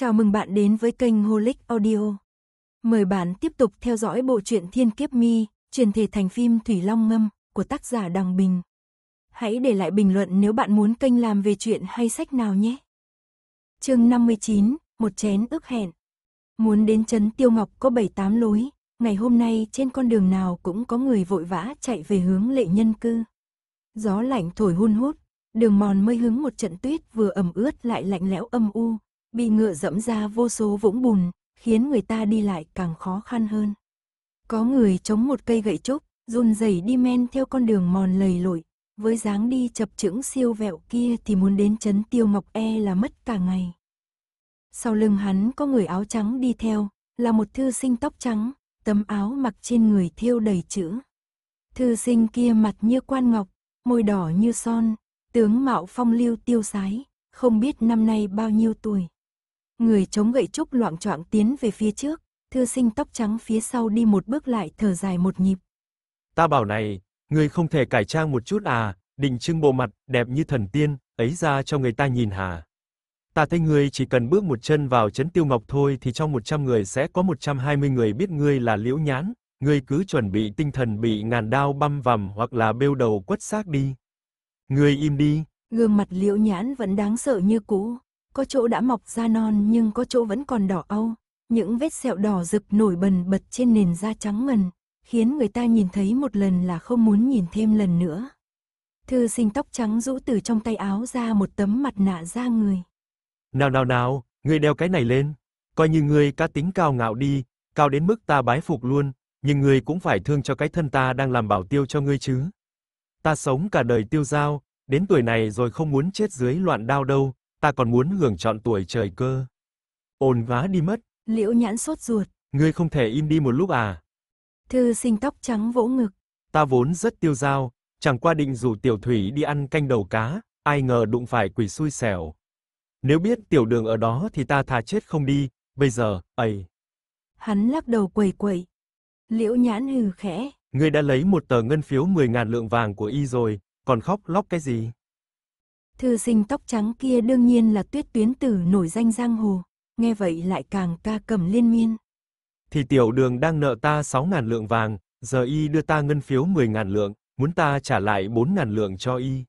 Chào mừng bạn đến với kênh Holic Audio. Mời bạn tiếp tục theo dõi bộ truyện Thiên Kiếp Mi, truyền thể thành phim Thủy Long Ngâm của tác giả Đằng Bình. Hãy để lại bình luận nếu bạn muốn kênh làm về chuyện hay sách nào nhé. Chương 59, một chén ước hẹn. Muốn đến trấn Tiêu Ngọc có 7 tám lối, ngày hôm nay trên con đường nào cũng có người vội vã chạy về hướng lệ nhân cư. Gió lạnh thổi hun hút, đường mòn mới hướng một trận tuyết vừa ẩm ướt lại lạnh lẽo âm u, bị ngựa dẫm ra vô số vũng bùn, khiến người ta đi lại càng khó khăn hơn. Có người chống một cây gậy trúc, run rẩy đi men theo con đường mòn lầy lội, với dáng đi chập chững siêu vẹo kia thì muốn đến chấn tiêu ngọc e là mất cả ngày. Sau lưng hắn có người áo trắng đi theo, là một thư sinh tóc trắng, tấm áo mặc trên người thêu đầy chữ. Thư sinh kia mặt như quan ngọc, môi đỏ như son, tướng mạo phong lưu tiêu sái, không biết năm nay bao nhiêu tuổi người chống gậy trúc loạn choạng tiến về phía trước, thư sinh tóc trắng phía sau đi một bước lại thở dài một nhịp. Ta bảo này, ngươi không thể cải trang một chút à, định trưng bộ mặt, đẹp như thần tiên, ấy ra cho người ta nhìn hả? Ta thấy ngươi chỉ cần bước một chân vào chấn tiêu ngọc thôi thì trong 100 người sẽ có 120 người biết ngươi là liễu nhán. ngươi cứ chuẩn bị tinh thần bị ngàn đao băm vằm hoặc là bêu đầu quất xác đi. Ngươi im đi. Gương mặt liễu nhán vẫn đáng sợ như cũ có chỗ đã mọc da non nhưng có chỗ vẫn còn đỏ âu. Những vết sẹo đỏ rực nổi bần bật trên nền da trắng ngần, khiến người ta nhìn thấy một lần là không muốn nhìn thêm lần nữa. Thư sinh tóc trắng rũ từ trong tay áo ra một tấm mặt nạ da người. Nào nào nào, ngươi đeo cái này lên. Coi như ngươi cá tính cao ngạo đi, cao đến mức ta bái phục luôn, nhưng ngươi cũng phải thương cho cái thân ta đang làm bảo tiêu cho ngươi chứ. Ta sống cả đời tiêu giao, đến tuổi này rồi không muốn chết dưới loạn đao đâu, ta còn muốn hưởng trọn tuổi trời cơ. Ồn vá đi mất. Liễu nhãn sốt ruột. Ngươi không thể im đi một lúc à? Thư sinh tóc trắng vỗ ngực. Ta vốn rất tiêu dao, chẳng qua định rủ tiểu thủy đi ăn canh đầu cá, ai ngờ đụng phải quỷ xui xẻo. Nếu biết tiểu đường ở đó thì ta thà chết không đi, bây giờ, ấy. Hắn lắc đầu quẩy quẩy. Liễu nhãn hừ khẽ. Ngươi đã lấy một tờ ngân phiếu 10.000 lượng vàng của y rồi, còn khóc lóc cái gì? Thư sinh tóc trắng kia đương nhiên là tuyết tuyến tử nổi danh giang hồ, nghe vậy lại càng ca cầm liên miên. Thì tiểu đường đang nợ ta 6.000 lượng vàng, giờ y đưa ta ngân phiếu 10.000 lượng, muốn ta trả lại 4.000 lượng cho y.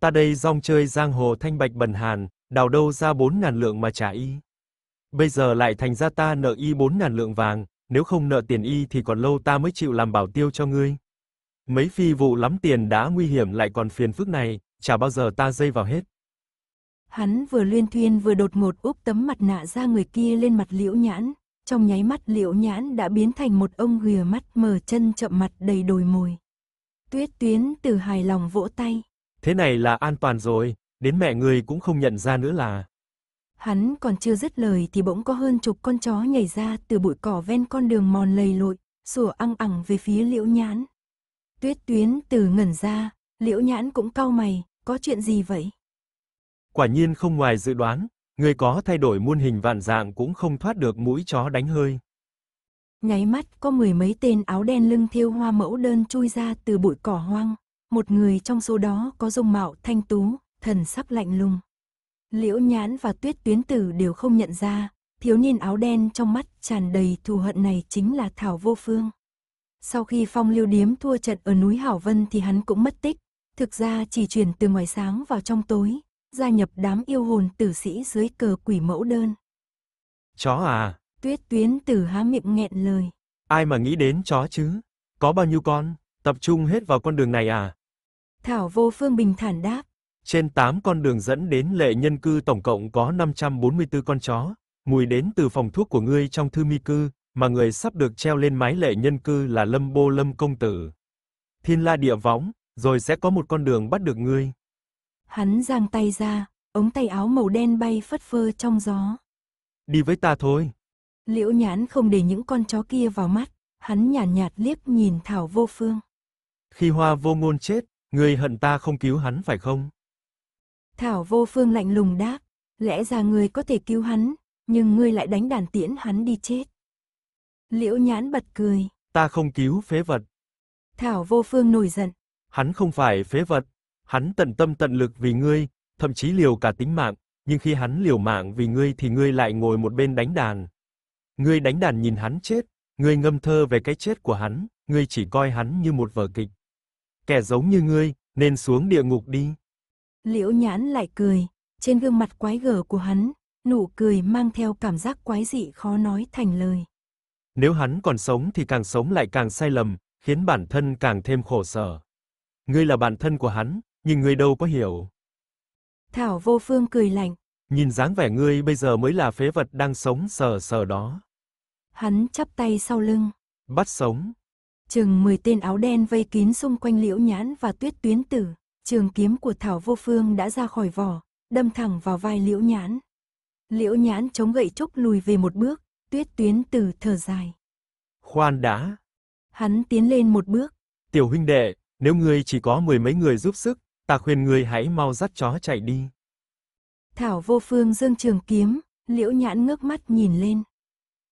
Ta đây rong chơi giang hồ thanh bạch bần hàn, đào đâu ra 4.000 lượng mà trả y. Bây giờ lại thành ra ta nợ y 4.000 lượng vàng, nếu không nợ tiền y thì còn lâu ta mới chịu làm bảo tiêu cho ngươi. Mấy phi vụ lắm tiền đã nguy hiểm lại còn phiền phức này, chả bao giờ ta dây vào hết. Hắn vừa luyên thuyên vừa đột ngột úp tấm mặt nạ ra người kia lên mặt liễu nhãn, trong nháy mắt liễu nhãn đã biến thành một ông ghìa mắt mở chân chậm mặt đầy đồi mồi. Tuyết tuyến từ hài lòng vỗ tay. Thế này là an toàn rồi, đến mẹ người cũng không nhận ra nữa là. Hắn còn chưa dứt lời thì bỗng có hơn chục con chó nhảy ra từ bụi cỏ ven con đường mòn lầy lội, sủa ăng ẳng về phía liễu nhãn. Tuyết tuyến từ ngẩn ra, liễu nhãn cũng cau mày, có chuyện gì vậy? Quả nhiên không ngoài dự đoán, người có thay đổi muôn hình vạn dạng cũng không thoát được mũi chó đánh hơi. Nháy mắt có mười mấy tên áo đen lưng thiêu hoa mẫu đơn chui ra từ bụi cỏ hoang, một người trong số đó có dung mạo thanh tú, thần sắc lạnh lùng. Liễu Nhãn và Tuyết Tuyến Tử đều không nhận ra, thiếu niên áo đen trong mắt tràn đầy thù hận này chính là Thảo Vô Phương. Sau khi Phong Lưu Điếm thua trận ở núi Hảo Vân thì hắn cũng mất tích, thực ra chỉ chuyển từ ngoài sáng vào trong tối, gia nhập đám yêu hồn tử sĩ dưới cờ quỷ mẫu đơn. Chó à? Tuyết tuyến tử há miệng nghẹn lời. Ai mà nghĩ đến chó chứ? Có bao nhiêu con, tập trung hết vào con đường này à? Thảo vô phương bình thản đáp. Trên 8 con đường dẫn đến lệ nhân cư tổng cộng có 544 con chó, mùi đến từ phòng thuốc của ngươi trong thư mi cư, mà người sắp được treo lên mái lệ nhân cư là Lâm Bô Lâm Công Tử. Thiên la địa võng, rồi sẽ có một con đường bắt được ngươi. Hắn giang tay ra, ống tay áo màu đen bay phất phơ trong gió. Đi với ta thôi. Liễu nhãn không để những con chó kia vào mắt, hắn nhàn nhạt, nhạt liếc nhìn Thảo Vô Phương. Khi hoa vô ngôn chết, ngươi hận ta không cứu hắn phải không? Thảo Vô Phương lạnh lùng đáp, lẽ ra ngươi có thể cứu hắn, nhưng ngươi lại đánh đàn tiễn hắn đi chết. Liễu nhãn bật cười. Ta không cứu phế vật. Thảo Vô Phương nổi giận, hắn không phải phế vật, hắn tận tâm tận lực vì ngươi, thậm chí liều cả tính mạng, nhưng khi hắn liều mạng vì ngươi thì ngươi lại ngồi một bên đánh đàn. Ngươi đánh đàn nhìn hắn chết, ngươi ngâm thơ về cái chết của hắn, ngươi chỉ coi hắn như một vở kịch. Kẻ giống như ngươi, nên xuống địa ngục đi. Liễu Nhãn lại cười, trên gương mặt quái gở của hắn, nụ cười mang theo cảm giác quái dị khó nói thành lời. Nếu hắn còn sống thì càng sống lại càng sai lầm, khiến bản thân càng thêm khổ sở. Ngươi là bạn thân của hắn, nhưng ngươi đâu có hiểu. Thảo Vô Phương cười lạnh. Nhìn dáng vẻ ngươi bây giờ mới là phế vật đang sống sờ sờ đó. Hắn chắp tay sau lưng. Bắt sống. Chừng 10 tên áo đen vây kín xung quanh liễu nhãn và tuyết tuyến tử. Trường kiếm của Thảo Vô Phương đã ra khỏi vỏ, đâm thẳng vào vai liễu nhãn. Liễu nhãn chống gậy chốc lùi về một bước, tuyết tuyến tử thở dài. Khoan đã. Hắn tiến lên một bước. Tiểu huynh đệ, nếu ngươi chỉ có mười mấy người giúp sức, ta khuyên ngươi hãy mau dắt chó chạy đi. Thảo vô phương dương trường kiếm, liễu nhãn ngước mắt nhìn lên.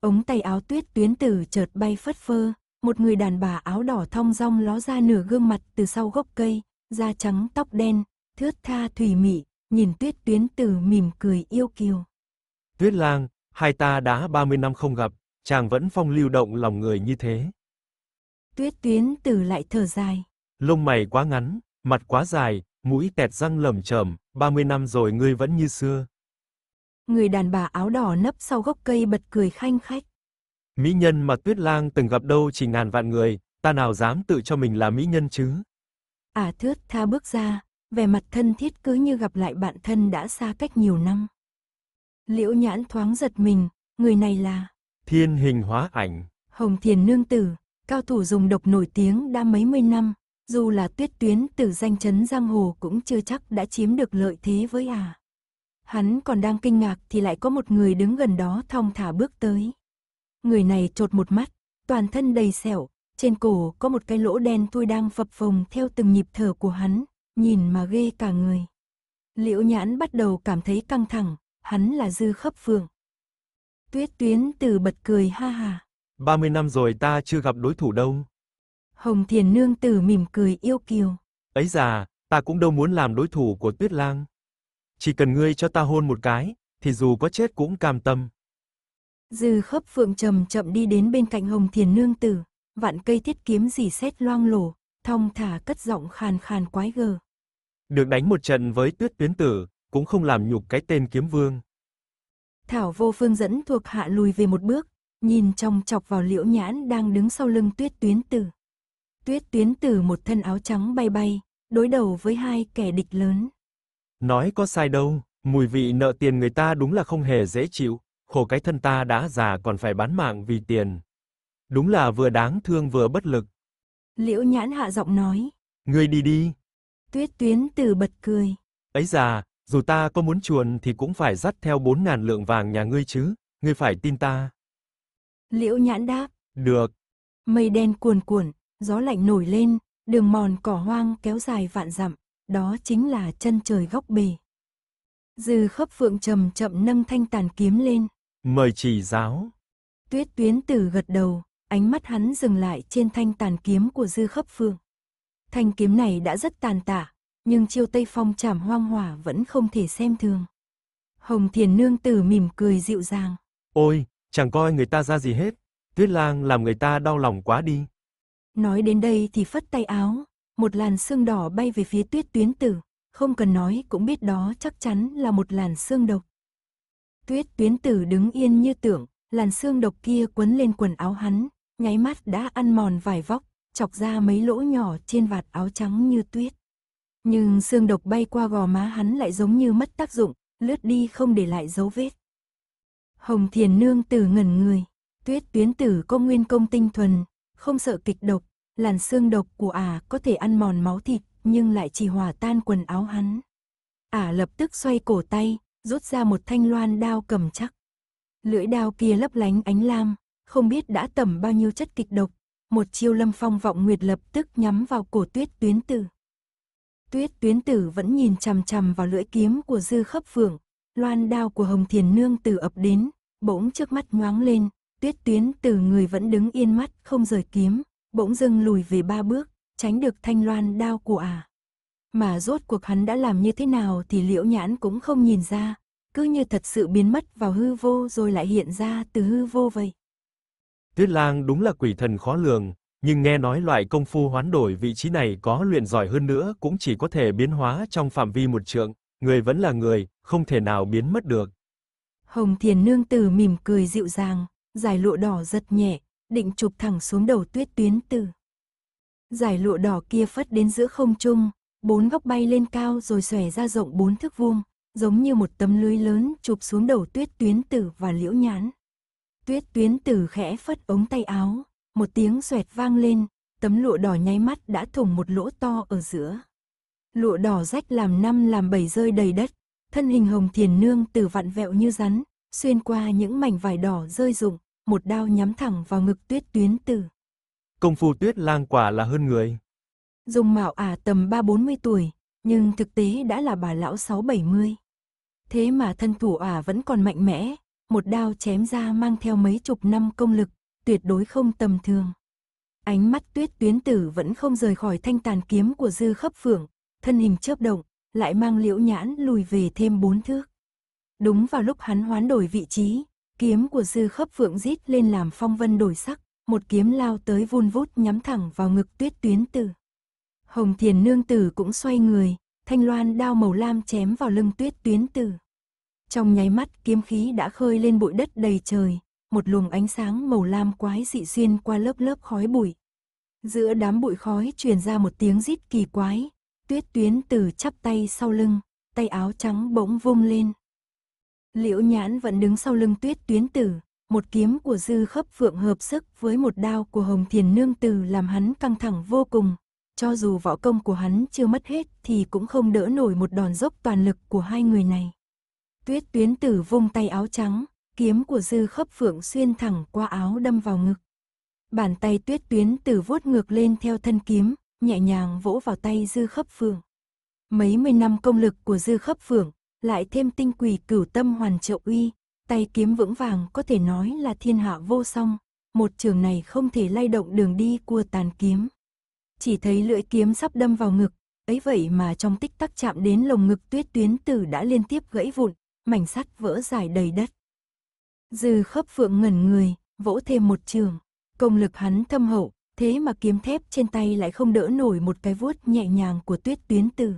Ống tay áo tuyết tuyến tử chợt bay phất phơ, một người đàn bà áo đỏ thong dong ló ra nửa gương mặt từ sau gốc cây, da trắng tóc đen, thướt tha thủy mị, nhìn tuyết tuyến tử mỉm cười yêu kiều. Tuyết lang, hai ta đã 30 năm không gặp, chàng vẫn phong lưu động lòng người như thế. Tuyết tuyến tử lại thở dài. Lông mày quá ngắn, mặt quá dài, mũi tẹt răng lởm chởm, 30 năm rồi ngươi vẫn như xưa. Người đàn bà áo đỏ nấp sau gốc cây bật cười khanh khách. Mỹ nhân mà Tuyết Lang từng gặp đâu chỉ ngàn vạn người, ta nào dám tự cho mình là mỹ nhân chứ. À thước tha bước ra, vẻ mặt thân thiết cứ như gặp lại bạn thân đã xa cách nhiều năm. Liễu nhãn thoáng giật mình, người này là... Thiên hình hóa ảnh. Hồng thiền nương tử, cao thủ dùng độc nổi tiếng đã mấy mươi năm, dù là tuyết tuyến từ danh chấn giang hồ cũng chưa chắc đã chiếm được lợi thế với à. Hắn còn đang kinh ngạc thì lại có một người đứng gần đó thong thả bước tới. Người này trột một mắt, toàn thân đầy sẹo, trên cổ có một cái lỗ đen thui đang phập phồng theo từng nhịp thở của hắn, nhìn mà ghê cả người. Liễu nhãn bắt đầu cảm thấy căng thẳng, hắn là dư khấp phượng. Tuyết tuyến từ bật cười ha ha. 30 năm rồi ta chưa gặp đối thủ đâu. Hồng Thiền Nương Tử mỉm cười yêu kiều. Ấy già, ta cũng đâu muốn làm đối thủ của Tuyết Lang. Chỉ cần ngươi cho ta hôn một cái, thì dù có chết cũng cam tâm. Dư khấp phượng trầm chậm đi đến bên cạnh Hồng Thiền Nương Tử, vạn cây thiết kiếm dì xét loang lổ, thong thả cất giọng khàn khàn quái gở. Được đánh một trận với tuyết tuyến tử, cũng không làm nhục cái tên kiếm vương. Thảo vô phương dẫn thuộc hạ lùi về một bước, nhìn trong chọc vào liễu nhãn đang đứng sau lưng tuyết tuyến tử tuyết tuyến từ một thân áo trắng bay bay, đối đầu với hai kẻ địch lớn. Nói có sai đâu, mùi vị nợ tiền người ta đúng là không hề dễ chịu, khổ cái thân ta đã già còn phải bán mạng vì tiền. Đúng là vừa đáng thương vừa bất lực. Liễu Nhãn hạ giọng nói. Ngươi đi đi. Tuyết tuyến từ bật cười. Ấy già, dù ta có muốn chuồn thì cũng phải dắt theo bốn ngàn lượng vàng nhà ngươi chứ, ngươi phải tin ta. Liễu Nhãn đáp. Được. Mây đen cuồn cuộn, gió lạnh nổi lên, đường mòn cỏ hoang kéo dài vạn dặm, đó chính là chân trời góc bề. Dư khớp phượng trầm chậm nâng thanh tàn kiếm lên. Mời chỉ giáo. Tuyết tuyến tử gật đầu, ánh mắt hắn dừng lại trên thanh tàn kiếm của dư khớp phượng. Thanh kiếm này đã rất tàn tạ, nhưng chiêu tây phong trảm hoang hỏa vẫn không thể xem thường. Hồng thiền nương tử mỉm cười dịu dàng. Ôi, chẳng coi người ta ra gì hết. Tuyết lang làm người ta đau lòng quá đi. Nói đến đây thì phất tay áo, một làn xương đỏ bay về phía tuyết tuyến tử, không cần nói cũng biết đó chắc chắn là một làn xương độc. Tuyết tuyến tử đứng yên như tưởng, làn xương độc kia quấn lên quần áo hắn, nháy mắt đã ăn mòn vài vóc, chọc ra mấy lỗ nhỏ trên vạt áo trắng như tuyết. Nhưng xương độc bay qua gò má hắn lại giống như mất tác dụng, lướt đi không để lại dấu vết. Hồng Thiền Nương Tử ngẩn người, Tuyết Tuyến Tử có nguyên công tinh thuần, không sợ kịch độc, làn xương độc của ả có thể ăn mòn máu thịt, nhưng lại chỉ hòa tan quần áo hắn. Ả lập tức xoay cổ tay, rút ra một thanh loan đao cầm chắc. Lưỡi đao kia lấp lánh ánh lam, không biết đã tẩm bao nhiêu chất kịch độc, một chiêu lâm phong vọng nguyệt lập tức nhắm vào cổ tuyết tuyến tử. Tuyết tuyến tử vẫn nhìn chằm chằm vào lưỡi kiếm của dư khấp phượng, loan đao của hồng thiền nương từ ập đến, bỗng trước mắt nhoáng lên, Tuyết tuyến từ người vẫn đứng yên mắt không rời kiếm, bỗng dưng lùi về ba bước, tránh được thanh loan đao của ả. À. Mà rốt cuộc hắn đã làm như thế nào thì liễu nhãn cũng không nhìn ra, cứ như thật sự biến mất vào hư vô rồi lại hiện ra từ hư vô vậy. Tuyết lang đúng là quỷ thần khó lường, nhưng nghe nói loại công phu hoán đổi vị trí này có luyện giỏi hơn nữa cũng chỉ có thể biến hóa trong phạm vi một trượng, người vẫn là người, không thể nào biến mất được. Hồng Thiền Nương Tử mỉm cười dịu dàng, Giải lụa đỏ giật nhẹ, định chụp thẳng xuống đầu tuyết tuyến tử. Giải lụa đỏ kia phất đến giữa không trung, bốn góc bay lên cao rồi xòe ra rộng bốn thước vuông, giống như một tấm lưới lớn chụp xuống đầu tuyết tuyến tử và liễu nhãn. Tuyết tuyến tử khẽ phất ống tay áo, một tiếng xoẹt vang lên, tấm lụa đỏ nháy mắt đã thủng một lỗ to ở giữa. Lụa đỏ rách làm năm làm bảy rơi đầy đất, thân hình hồng thiền nương từ vặn vẹo như rắn, xuyên qua những mảnh vải đỏ rơi rụng, một đao nhắm thẳng vào ngực tuyết tuyến tử. Công phu tuyết lang quả là hơn người. Dùng mạo ả à tầm 3-40 tuổi, nhưng thực tế đã là bà lão 6-70. Thế mà thân thủ ả vẫn còn mạnh mẽ, một đao chém ra mang theo mấy chục năm công lực, tuyệt đối không tầm thường. Ánh mắt tuyết tuyến tử vẫn không rời khỏi thanh tàn kiếm của dư khấp phượng, thân hình chớp động, lại mang liễu nhãn lùi về thêm bốn thước. Đúng vào lúc hắn hoán đổi vị trí, kiếm của dư khớp phượng rít lên làm phong vân đổi sắc, một kiếm lao tới vun vút nhắm thẳng vào ngực tuyết tuyến tử. Hồng thiền nương tử cũng xoay người, thanh loan đao màu lam chém vào lưng tuyết tuyến tử. Trong nháy mắt kiếm khí đã khơi lên bụi đất đầy trời, một luồng ánh sáng màu lam quái dị xuyên qua lớp lớp khói bụi. Giữa đám bụi khói truyền ra một tiếng rít kỳ quái, tuyết tuyến tử chắp tay sau lưng, tay áo trắng bỗng vung lên. Liễu nhãn vẫn đứng sau lưng tuyết tuyến tử, một kiếm của dư khớp phượng hợp sức với một đao của hồng thiền nương tử làm hắn căng thẳng vô cùng. Cho dù võ công của hắn chưa mất hết thì cũng không đỡ nổi một đòn dốc toàn lực của hai người này. Tuyết tuyến tử vung tay áo trắng, kiếm của dư khớp phượng xuyên thẳng qua áo đâm vào ngực. Bàn tay tuyết tuyến tử vuốt ngược lên theo thân kiếm, nhẹ nhàng vỗ vào tay dư khớp phượng. Mấy mươi năm công lực của dư khớp phượng lại thêm tinh quỷ cửu tâm hoàn trợ uy, tay kiếm vững vàng có thể nói là thiên hạ vô song, một trường này không thể lay động đường đi của tàn kiếm. Chỉ thấy lưỡi kiếm sắp đâm vào ngực, ấy vậy mà trong tích tắc chạm đến lồng ngực tuyết tuyến tử đã liên tiếp gãy vụn, mảnh sắt vỡ dài đầy đất. Dư khớp phượng ngẩn người, vỗ thêm một trường, công lực hắn thâm hậu, thế mà kiếm thép trên tay lại không đỡ nổi một cái vuốt nhẹ nhàng của tuyết tuyến tử.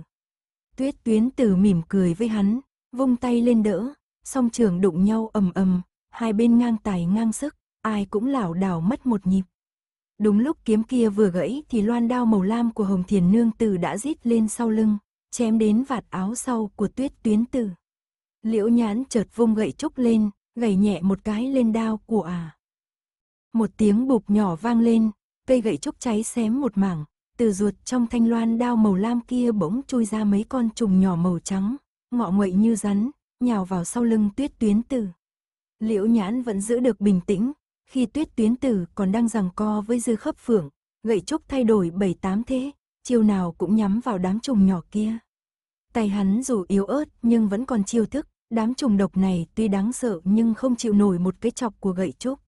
Tuyết tuyến tử mỉm cười với hắn, vung tay lên đỡ, song trường đụng nhau ầm ầm, hai bên ngang tài ngang sức, ai cũng lảo đảo mất một nhịp. Đúng lúc kiếm kia vừa gãy thì loan đao màu lam của Hồng Thiền Nương Tử đã rít lên sau lưng, chém đến vạt áo sau của tuyết tuyến tử. Liễu nhãn chợt vung gậy trúc lên, gảy nhẹ một cái lên đao của à. Một tiếng bụp nhỏ vang lên, cây gậy trúc cháy xém một mảng, từ ruột trong thanh loan đao màu lam kia bỗng chui ra mấy con trùng nhỏ màu trắng, ngọ nguậy như rắn, nhào vào sau lưng tuyết tuyến tử. Liễu nhãn vẫn giữ được bình tĩnh, khi tuyết tuyến tử còn đang giằng co với dư khớp phượng, gậy trúc thay đổi bảy tám thế, chiêu nào cũng nhắm vào đám trùng nhỏ kia. Tay hắn dù yếu ớt nhưng vẫn còn chiêu thức, đám trùng độc này tuy đáng sợ nhưng không chịu nổi một cái chọc của gậy trúc.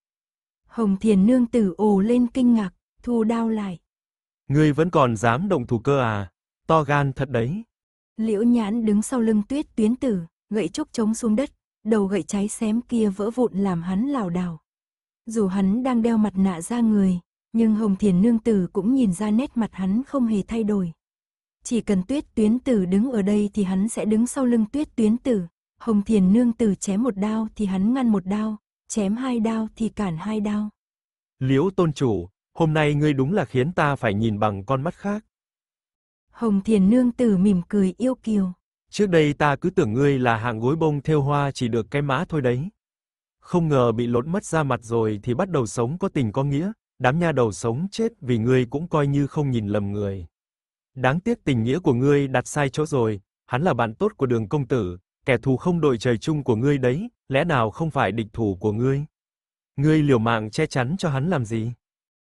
Hồng Thiền nương tử ồ lên kinh ngạc, thu đao lại. Ngươi vẫn còn dám động thủ cơ à? To gan thật đấy. Liễu nhãn đứng sau lưng tuyết tuyến tử, gậy chốc trống xuống đất, đầu gậy cháy xém kia vỡ vụn làm hắn lảo đảo. Dù hắn đang đeo mặt nạ ra người, nhưng Hồng Thiền Nương Tử cũng nhìn ra nét mặt hắn không hề thay đổi. Chỉ cần tuyết tuyến tử đứng ở đây thì hắn sẽ đứng sau lưng tuyết tuyến tử. Hồng Thiền Nương Tử chém một đao thì hắn ngăn một đao, chém hai đao thì cản hai đao. Liễu tôn chủ, Hôm nay ngươi đúng là khiến ta phải nhìn bằng con mắt khác. Hồng Thiền Nương Tử mỉm cười yêu kiều. Trước đây ta cứ tưởng ngươi là hàng gối bông theo hoa chỉ được cái má thôi đấy. Không ngờ bị lột mất ra mặt rồi thì bắt đầu sống có tình có nghĩa, đám nha đầu sống chết vì ngươi cũng coi như không nhìn lầm người. Đáng tiếc tình nghĩa của ngươi đặt sai chỗ rồi, hắn là bạn tốt của Đường công tử, kẻ thù không đội trời chung của ngươi đấy, lẽ nào không phải địch thủ của ngươi? Ngươi liều mạng che chắn cho hắn làm gì?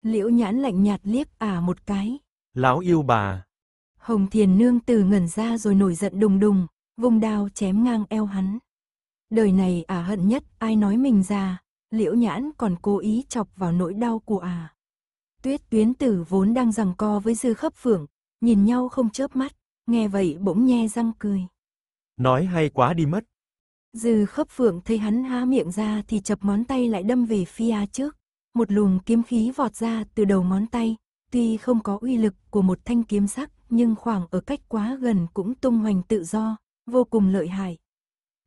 Liễu nhãn lạnh nhạt liếc à một cái. Lão yêu bà. Hồng Thiền Nương từ ngẩn ra rồi nổi giận đùng đùng, vùng đao chém ngang eo hắn. Đời này à hận nhất ai nói mình già, liễu nhãn còn cố ý chọc vào nỗi đau của à. Tuyết tuyến tử vốn đang rằng co với dư khấp Phượng, nhìn nhau không chớp mắt, nghe vậy bỗng nhe răng cười. Nói hay quá đi mất. Dư khấp phượng thấy hắn há miệng ra thì chập món tay lại đâm về phía trước một luồng kiếm khí vọt ra từ đầu ngón tay, tuy không có uy lực của một thanh kiếm sắc, nhưng khoảng ở cách quá gần cũng tung hoành tự do, vô cùng lợi hại.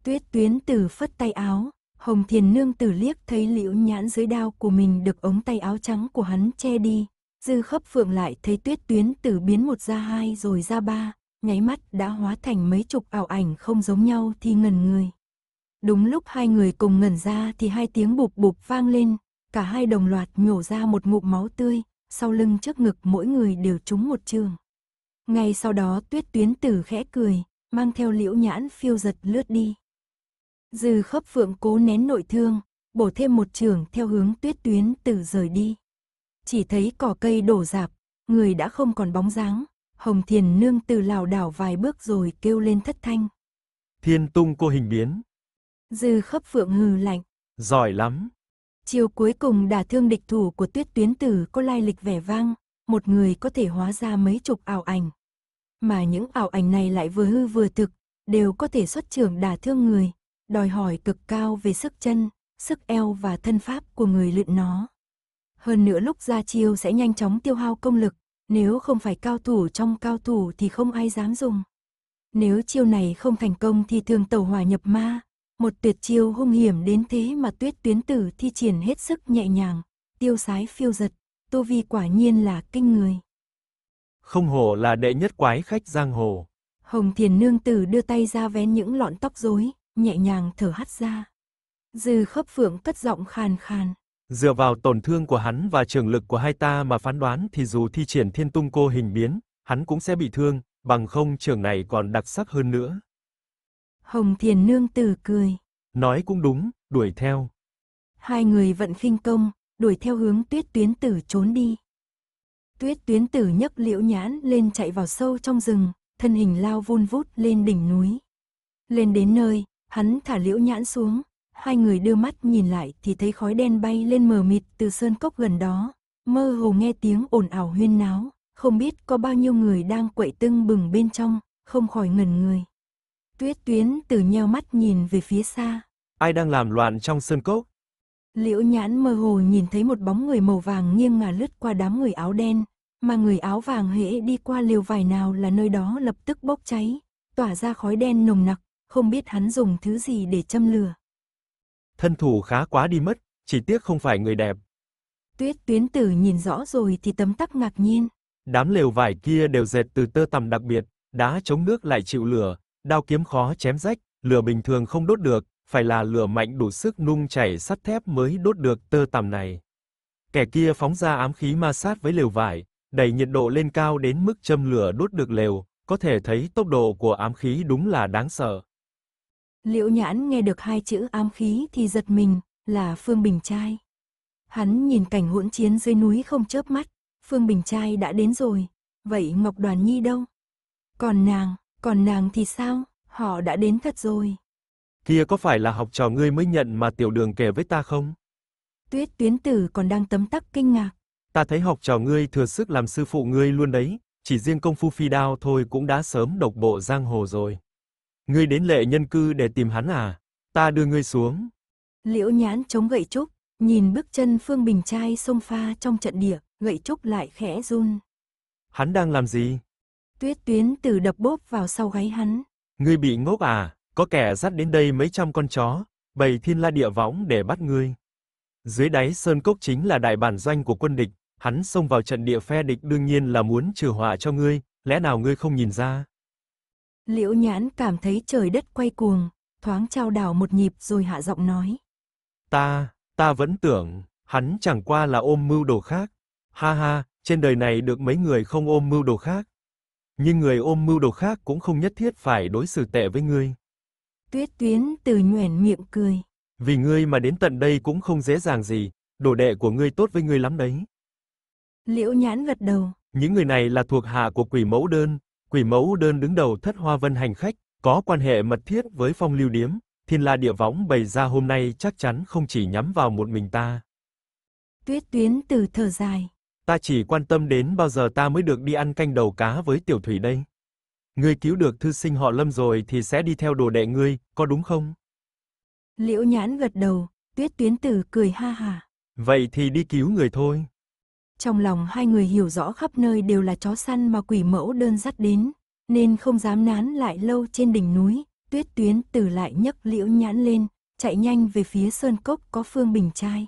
Tuyết tuyến tử phất tay áo, Hồng Thiền Nương tử liếc thấy liễu nhãn dưới đao của mình được ống tay áo trắng của hắn che đi. Dư khấp phượng lại thấy tuyết tuyến tử biến một ra hai rồi ra ba, nháy mắt đã hóa thành mấy chục ảo ảnh không giống nhau thì ngần người. Đúng lúc hai người cùng ngẩn ra thì hai tiếng bụp bụp vang lên, cả hai đồng loạt nhổ ra một ngụm máu tươi, sau lưng trước ngực mỗi người đều trúng một trường. Ngay sau đó tuyết tuyến tử khẽ cười, mang theo liễu nhãn phiêu giật lướt đi. Dư khớp phượng cố nén nội thương, bổ thêm một trường theo hướng tuyết tuyến tử rời đi. Chỉ thấy cỏ cây đổ dạp người đã không còn bóng dáng, hồng thiền nương từ lào đảo vài bước rồi kêu lên thất thanh. Thiên tung cô hình biến. Dư khớp phượng hừ lạnh. Giỏi lắm. Chiêu cuối cùng đả thương địch thủ của tuyết tuyến tử có lai lịch vẻ vang, một người có thể hóa ra mấy chục ảo ảnh. Mà những ảo ảnh này lại vừa hư vừa thực, đều có thể xuất trưởng đả thương người, đòi hỏi cực cao về sức chân, sức eo và thân pháp của người luyện nó. Hơn nữa lúc ra chiêu sẽ nhanh chóng tiêu hao công lực, nếu không phải cao thủ trong cao thủ thì không ai dám dùng. Nếu chiêu này không thành công thì thường tẩu hòa nhập ma, một tuyệt chiêu hung hiểm đến thế mà tuyết tuyến tử thi triển hết sức nhẹ nhàng, tiêu sái phiêu giật, tu vi quả nhiên là kinh người. Không hổ là đệ nhất quái khách giang hồ. Hồng Thiền Nương Tử đưa tay ra vén những lọn tóc rối, nhẹ nhàng thở hắt ra. Dư khớp phượng cất giọng khàn khàn. Dựa vào tổn thương của hắn và trường lực của hai ta mà phán đoán thì dù thi triển thiên tung cô hình biến, hắn cũng sẽ bị thương, bằng không trường này còn đặc sắc hơn nữa. Hồng Thiền Nương Tử cười. Nói cũng đúng, đuổi theo. Hai người vận khinh công, đuổi theo hướng tuyết tuyến tử trốn đi. Tuyết tuyến tử nhấc liễu nhãn lên chạy vào sâu trong rừng, thân hình lao vun vút lên đỉnh núi. Lên đến nơi, hắn thả liễu nhãn xuống, hai người đưa mắt nhìn lại thì thấy khói đen bay lên mờ mịt từ sơn cốc gần đó, mơ hồ nghe tiếng ồn ào huyên náo, không biết có bao nhiêu người đang quậy tưng bừng bên trong, không khỏi ngẩn người. Tuyết tuyến từ nheo mắt nhìn về phía xa. Ai đang làm loạn trong sơn cốc? Liễu nhãn mơ hồ nhìn thấy một bóng người màu vàng nghiêng ngả lướt qua đám người áo đen, mà người áo vàng hễ đi qua liều vải nào là nơi đó lập tức bốc cháy, tỏa ra khói đen nồng nặc, không biết hắn dùng thứ gì để châm lửa. Thân thủ khá quá đi mất, chỉ tiếc không phải người đẹp. Tuyết tuyến tử nhìn rõ rồi thì tấm tắc ngạc nhiên. Đám lều vải kia đều dệt từ tơ tằm đặc biệt, đá chống nước lại chịu lửa, Đao kiếm khó chém rách, lửa bình thường không đốt được, phải là lửa mạnh đủ sức nung chảy sắt thép mới đốt được tơ tằm này. Kẻ kia phóng ra ám khí ma sát với lều vải, đẩy nhiệt độ lên cao đến mức châm lửa đốt được lều, có thể thấy tốc độ của ám khí đúng là đáng sợ. Liễu Nhãn nghe được hai chữ ám khí thì giật mình, là Phương Bình Trai. Hắn nhìn cảnh hỗn chiến dưới núi không chớp mắt, Phương Bình Trai đã đến rồi, vậy Ngọc Đoàn Nhi đâu? Còn nàng, còn nàng thì sao? Họ đã đến thật rồi. Kia có phải là học trò ngươi mới nhận mà tiểu đường kể với ta không? Tuyết tuyến tử còn đang tấm tắc kinh ngạc. Ta thấy học trò ngươi thừa sức làm sư phụ ngươi luôn đấy, chỉ riêng công phu phi đao thôi cũng đã sớm độc bộ giang hồ rồi. Ngươi đến lệ nhân cư để tìm hắn à? Ta đưa ngươi xuống. Liễu nhãn chống gậy trúc, nhìn bước chân Phương Bình Trai xông pha trong trận địa, gậy trúc lại khẽ run. Hắn đang làm gì? Tuyết tuyến từ đập bốp vào sau gáy hắn. Ngươi bị ngốc à, có kẻ dắt đến đây mấy trăm con chó, bày thiên la địa võng để bắt ngươi. Dưới đáy sơn cốc chính là đại bản doanh của quân địch, hắn xông vào trận địa phe địch đương nhiên là muốn trừ họa cho ngươi, lẽ nào ngươi không nhìn ra? Liễu Nhãn cảm thấy trời đất quay cuồng, thoáng trao đảo một nhịp rồi hạ giọng nói. Ta, ta vẫn tưởng, hắn chẳng qua là ôm mưu đồ khác. Ha ha, trên đời này được mấy người không ôm mưu đồ khác nhưng người ôm mưu đồ khác cũng không nhất thiết phải đối xử tệ với ngươi. Tuyết Tuyến từ nhoẻn miệng cười. Vì ngươi mà đến tận đây cũng không dễ dàng gì, đồ đệ của ngươi tốt với ngươi lắm đấy. Liễu Nhãn gật đầu. Những người này là thuộc hạ của Quỷ Mẫu Đơn, Quỷ Mẫu Đơn đứng đầu Thất Hoa Vân hành khách, có quan hệ mật thiết với Phong Lưu Điếm, Thiên La Địa Võng bày ra hôm nay chắc chắn không chỉ nhắm vào một mình ta. Tuyết Tuyến từ thở dài ta chỉ quan tâm đến bao giờ ta mới được đi ăn canh đầu cá với tiểu thủy đây. Ngươi cứu được thư sinh họ Lâm rồi thì sẽ đi theo đồ đệ ngươi, có đúng không? Liễu Nhãn gật đầu, Tuyết Tuyến Tử cười ha hả. Vậy thì đi cứu người thôi. Trong lòng hai người hiểu rõ khắp nơi đều là chó săn mà quỷ mẫu đơn dắt đến, nên không dám nán lại lâu trên đỉnh núi, Tuyết Tuyến Tử lại nhấc Liễu Nhãn lên, chạy nhanh về phía sơn cốc có Phương Bình Trai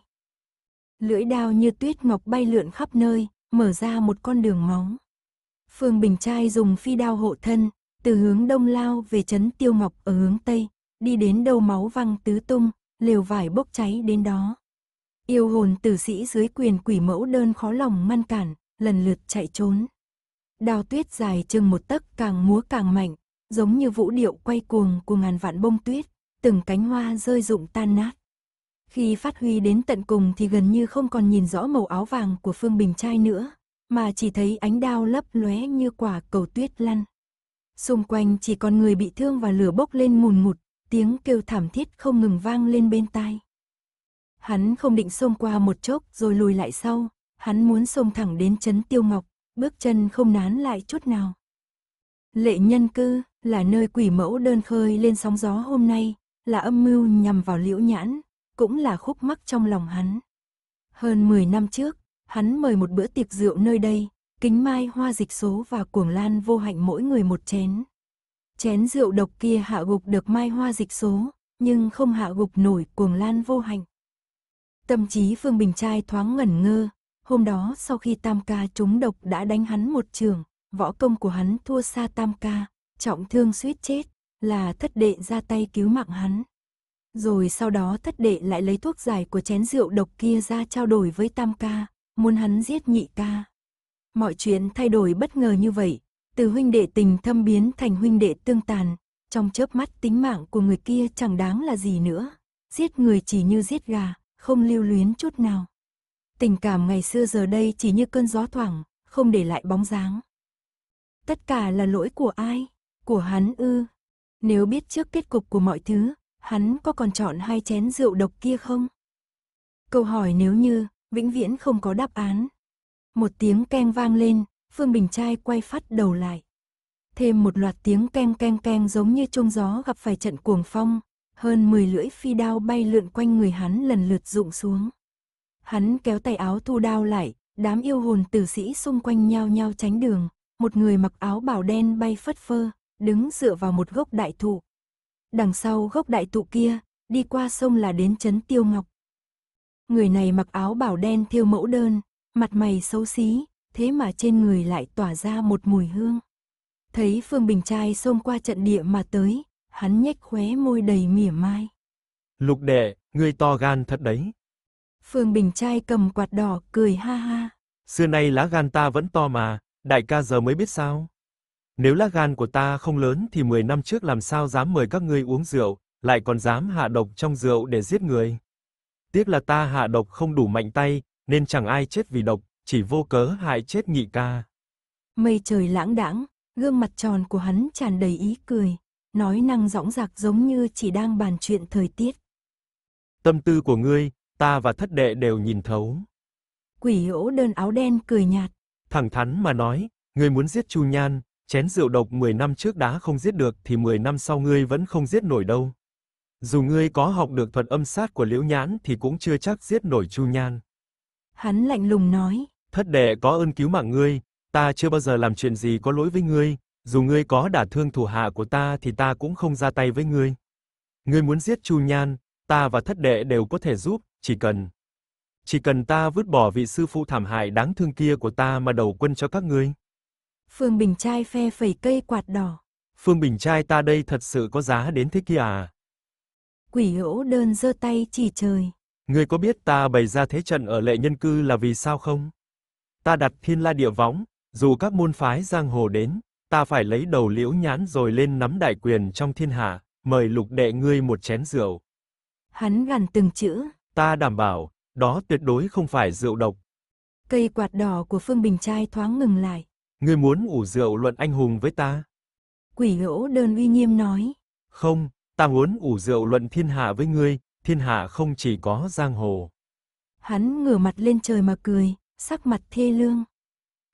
lưỡi đao như tuyết ngọc bay lượn khắp nơi, mở ra một con đường móng. Phương Bình Trai dùng phi đao hộ thân, từ hướng đông lao về trấn Tiêu Ngọc ở hướng tây, đi đến đâu máu văng tứ tung, lều vải bốc cháy đến đó. Yêu hồn tử sĩ dưới quyền quỷ mẫu đơn khó lòng ngăn cản, lần lượt chạy trốn. Đao tuyết dài chừng một tấc càng múa càng mạnh, giống như vũ điệu quay cuồng của ngàn vạn bông tuyết, từng cánh hoa rơi rụng tan nát. Khi phát huy đến tận cùng thì gần như không còn nhìn rõ màu áo vàng của Phương Bình trai nữa, mà chỉ thấy ánh đao lấp lóe như quả cầu tuyết lăn. Xung quanh chỉ còn người bị thương và lửa bốc lên mùn ngụt, tiếng kêu thảm thiết không ngừng vang lên bên tai. Hắn không định xông qua một chốc rồi lùi lại sau, hắn muốn xông thẳng đến chấn tiêu ngọc, bước chân không nán lại chút nào. Lệ nhân cư là nơi quỷ mẫu đơn khơi lên sóng gió hôm nay, là âm mưu nhằm vào liễu nhãn, cũng là khúc mắc trong lòng hắn. Hơn 10 năm trước, hắn mời một bữa tiệc rượu nơi đây, kính mai hoa dịch số và cuồng lan vô hạnh mỗi người một chén. Chén rượu độc kia hạ gục được mai hoa dịch số, nhưng không hạ gục nổi cuồng lan vô hạnh. Tâm trí Phương Bình Trai thoáng ngẩn ngơ, hôm đó sau khi Tam Ca trúng độc đã đánh hắn một trường, võ công của hắn thua xa Tam Ca, trọng thương suýt chết, là thất đệ ra tay cứu mạng hắn. Rồi sau đó thất đệ lại lấy thuốc giải của chén rượu độc kia ra trao đổi với tam ca, muốn hắn giết nhị ca. Mọi chuyện thay đổi bất ngờ như vậy, từ huynh đệ tình thâm biến thành huynh đệ tương tàn, trong chớp mắt tính mạng của người kia chẳng đáng là gì nữa. Giết người chỉ như giết gà, không lưu luyến chút nào. Tình cảm ngày xưa giờ đây chỉ như cơn gió thoảng, không để lại bóng dáng. Tất cả là lỗi của ai? Của hắn ư? Nếu biết trước kết cục của mọi thứ, hắn có còn chọn hai chén rượu độc kia không? Câu hỏi nếu như, vĩnh viễn không có đáp án. Một tiếng keng vang lên, Phương Bình Trai quay phát đầu lại. Thêm một loạt tiếng keng keng keng giống như trông gió gặp phải trận cuồng phong, hơn 10 lưỡi phi đao bay lượn quanh người hắn lần lượt rụng xuống. Hắn kéo tay áo thu đao lại, đám yêu hồn tử sĩ xung quanh nhau nhau tránh đường, một người mặc áo bảo đen bay phất phơ, đứng dựa vào một gốc đại thụ, đằng sau gốc đại thụ kia, đi qua sông là đến trấn Tiêu Ngọc. Người này mặc áo bảo đen thêu mẫu đơn, mặt mày xấu xí, thế mà trên người lại tỏa ra một mùi hương. Thấy Phương Bình Trai xông qua trận địa mà tới, hắn nhếch khóe môi đầy mỉa mai. Lục đệ, ngươi to gan thật đấy. Phương Bình Trai cầm quạt đỏ cười ha ha. Xưa nay lá gan ta vẫn to mà, đại ca giờ mới biết sao. Nếu lá gan của ta không lớn thì 10 năm trước làm sao dám mời các ngươi uống rượu, lại còn dám hạ độc trong rượu để giết người. Tiếc là ta hạ độc không đủ mạnh tay, nên chẳng ai chết vì độc, chỉ vô cớ hại chết nhị ca. Mây trời lãng đãng, gương mặt tròn của hắn tràn đầy ý cười, nói năng dõng dạc giống như chỉ đang bàn chuyện thời tiết. Tâm tư của ngươi, ta và thất đệ đều nhìn thấu. Quỷ ố đơn áo đen cười nhạt. Thẳng thắn mà nói, ngươi muốn giết Chu Nhan, Chén rượu độc 10 năm trước đã không giết được thì 10 năm sau ngươi vẫn không giết nổi đâu. Dù ngươi có học được thuật âm sát của Liễu Nhãn thì cũng chưa chắc giết nổi Chu Nhan. Hắn lạnh lùng nói. Thất đệ có ơn cứu mạng ngươi, ta chưa bao giờ làm chuyện gì có lỗi với ngươi, dù ngươi có đả thương thủ hạ của ta thì ta cũng không ra tay với ngươi. Ngươi muốn giết Chu Nhan, ta và thất đệ đều có thể giúp, chỉ cần chỉ cần ta vứt bỏ vị sư phụ thảm hại đáng thương kia của ta mà đầu quân cho các ngươi. Phương Bình trai phe phẩy cây quạt đỏ. Phương Bình trai ta đây thật sự có giá đến thế kia à? Quỷ hữu đơn giơ tay chỉ trời. Ngươi có biết ta bày ra thế trận ở lệ nhân cư là vì sao không? Ta đặt thiên la địa võng, dù các môn phái giang hồ đến, ta phải lấy đầu liễu nhãn rồi lên nắm đại quyền trong thiên hạ, mời lục đệ ngươi một chén rượu. Hắn gằn từng chữ. Ta đảm bảo, đó tuyệt đối không phải rượu độc. Cây quạt đỏ của Phương Bình Trai thoáng ngừng lại, Ngươi muốn ủ rượu luận anh hùng với ta? Quỷ gỗ đơn uy nghiêm nói. Không, ta muốn ủ rượu luận thiên hạ với ngươi, thiên hạ không chỉ có giang hồ. Hắn ngửa mặt lên trời mà cười, sắc mặt thê lương.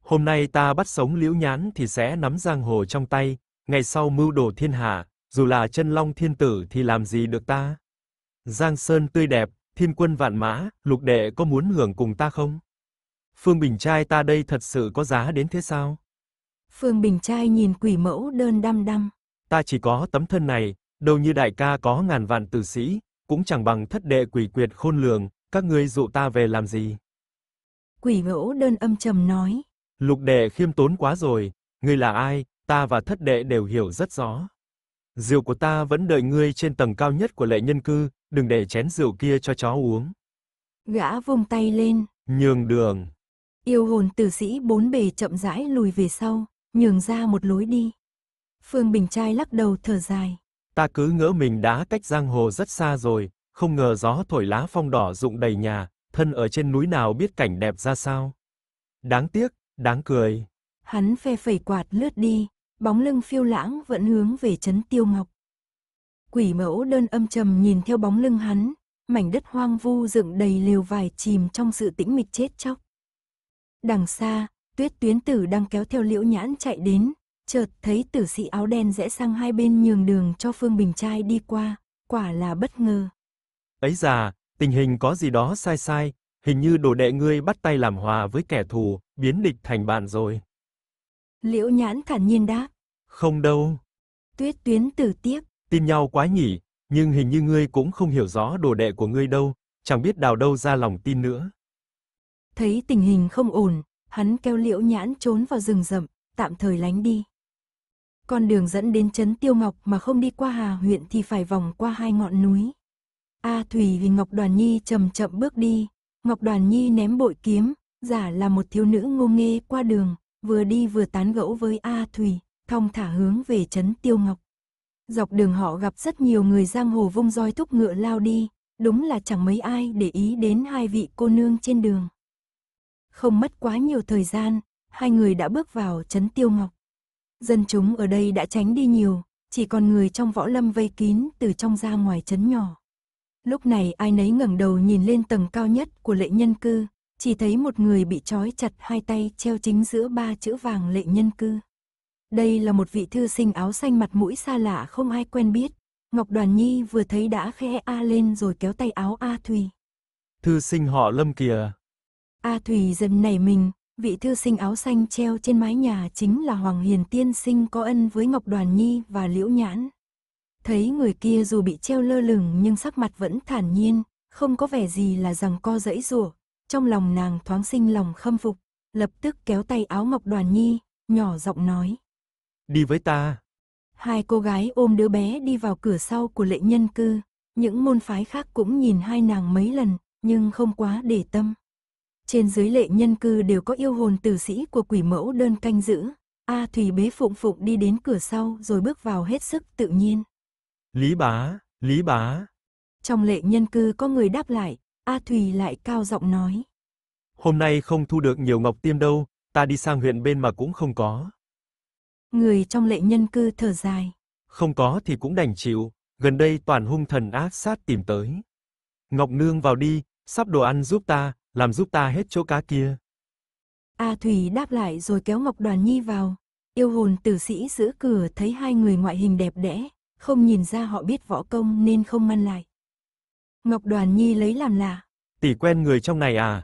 Hôm nay ta bắt sống liễu nhán thì sẽ nắm giang hồ trong tay, ngày sau mưu đồ thiên hạ, dù là chân long thiên tử thì làm gì được ta? Giang sơn tươi đẹp, thiên quân vạn mã, lục đệ có muốn hưởng cùng ta không? Phương Bình trai ta đây thật sự có giá đến thế sao? Phương Bình trai nhìn quỷ mẫu đơn đăm đăm. Ta chỉ có tấm thân này, đâu như đại ca có ngàn vạn tử sĩ, cũng chẳng bằng thất đệ quỷ quyệt khôn lường, các ngươi dụ ta về làm gì? Quỷ mẫu đơn âm trầm nói. Lục đệ khiêm tốn quá rồi, ngươi là ai, ta và thất đệ đều hiểu rất rõ. Rượu của ta vẫn đợi ngươi trên tầng cao nhất của lệ nhân cư, đừng để chén rượu kia cho chó uống. Gã vung tay lên. Nhường đường. Yêu hồn tử sĩ bốn bề chậm rãi lùi về sau, nhường ra một lối đi. Phương Bình Trai lắc đầu thở dài. Ta cứ ngỡ mình đã cách giang hồ rất xa rồi, không ngờ gió thổi lá phong đỏ rụng đầy nhà, thân ở trên núi nào biết cảnh đẹp ra sao. Đáng tiếc, đáng cười. Hắn phe phẩy quạt lướt đi, bóng lưng phiêu lãng vẫn hướng về chấn Tiêu Ngọc. Quỷ mẫu đơn âm trầm nhìn theo bóng lưng hắn, mảnh đất hoang vu dựng đầy liều vải chìm trong sự tĩnh mịch chết chóc. Đằng xa, tuyết tuyến tử đang kéo theo liễu nhãn chạy đến, chợt thấy tử sĩ áo đen rẽ sang hai bên nhường đường cho Phương Bình Trai đi qua, quả là bất ngờ. Ấy già, tình hình có gì đó sai sai, hình như đồ đệ ngươi bắt tay làm hòa với kẻ thù, biến địch thành bạn rồi. Liễu nhãn thản nhiên đáp. Không đâu. Tuyết tuyến tử tiếp. Tin nhau quá nhỉ, nhưng hình như ngươi cũng không hiểu rõ đồ đệ của ngươi đâu, chẳng biết đào đâu ra lòng tin nữa. Thấy tình hình không ổn, hắn kêu liễu nhãn trốn vào rừng rậm, tạm thời lánh đi. Con đường dẫn đến trấn Tiêu Ngọc mà không đi qua Hà huyện thì phải vòng qua hai ngọn núi. A à, Thủy vì Ngọc Đoàn Nhi chậm chậm bước đi, Ngọc Đoàn Nhi ném bội kiếm, giả là một thiếu nữ ngô nghê qua đường, vừa đi vừa tán gẫu với A Thủy, thong thả hướng về trấn Tiêu Ngọc. Dọc đường họ gặp rất nhiều người giang hồ vung roi thúc ngựa lao đi, đúng là chẳng mấy ai để ý đến hai vị cô nương trên đường. Không mất quá nhiều thời gian, hai người đã bước vào trấn Tiêu Ngọc. Dân chúng ở đây đã tránh đi nhiều, chỉ còn người trong võ lâm vây kín từ trong ra ngoài trấn nhỏ. Lúc này ai nấy ngẩng đầu nhìn lên tầng cao nhất của lệ nhân cư, chỉ thấy một người bị trói chặt hai tay treo chính giữa ba chữ vàng lệ nhân cư. Đây là một vị thư sinh áo xanh mặt mũi xa lạ không ai quen biết. Ngọc Đoàn Nhi vừa thấy đã khẽ a lên rồi kéo tay áo A Thùy. Thư sinh họ Lâm kìa, A à, Thủy dần nảy mình, vị thư sinh áo xanh treo trên mái nhà chính là Hoàng Hiền Tiên Sinh có ân với Ngọc Đoàn Nhi và Liễu Nhãn. Thấy người kia dù bị treo lơ lửng nhưng sắc mặt vẫn thản nhiên, không có vẻ gì là rằng co dẫy rủa trong lòng nàng thoáng sinh lòng khâm phục, lập tức kéo tay áo Ngọc Đoàn Nhi, nhỏ giọng nói. Đi với ta. Hai cô gái ôm đứa bé đi vào cửa sau của lệ nhân cư, những môn phái khác cũng nhìn hai nàng mấy lần, nhưng không quá để tâm. Trên dưới lệ nhân cư đều có yêu hồn tử sĩ của quỷ mẫu đơn canh giữ. A thủy bế phụng phụng đi đến cửa sau rồi bước vào hết sức tự nhiên. Lý bá, Lý bá. Trong lệ nhân cư có người đáp lại, A thủy lại cao giọng nói. Hôm nay không thu được nhiều ngọc tiêm đâu, ta đi sang huyện bên mà cũng không có. Người trong lệ nhân cư thở dài. Không có thì cũng đành chịu, gần đây toàn hung thần ác sát tìm tới. Ngọc Nương vào đi, sắp đồ ăn giúp ta, làm giúp ta hết chỗ cá kia. A à, Thủy đáp lại rồi kéo Ngọc Đoàn Nhi vào. Yêu hồn tử sĩ giữ cửa thấy hai người ngoại hình đẹp đẽ, không nhìn ra họ biết võ công nên không ngăn lại. Ngọc Đoàn Nhi lấy làm lạ. Tỷ quen người trong này à?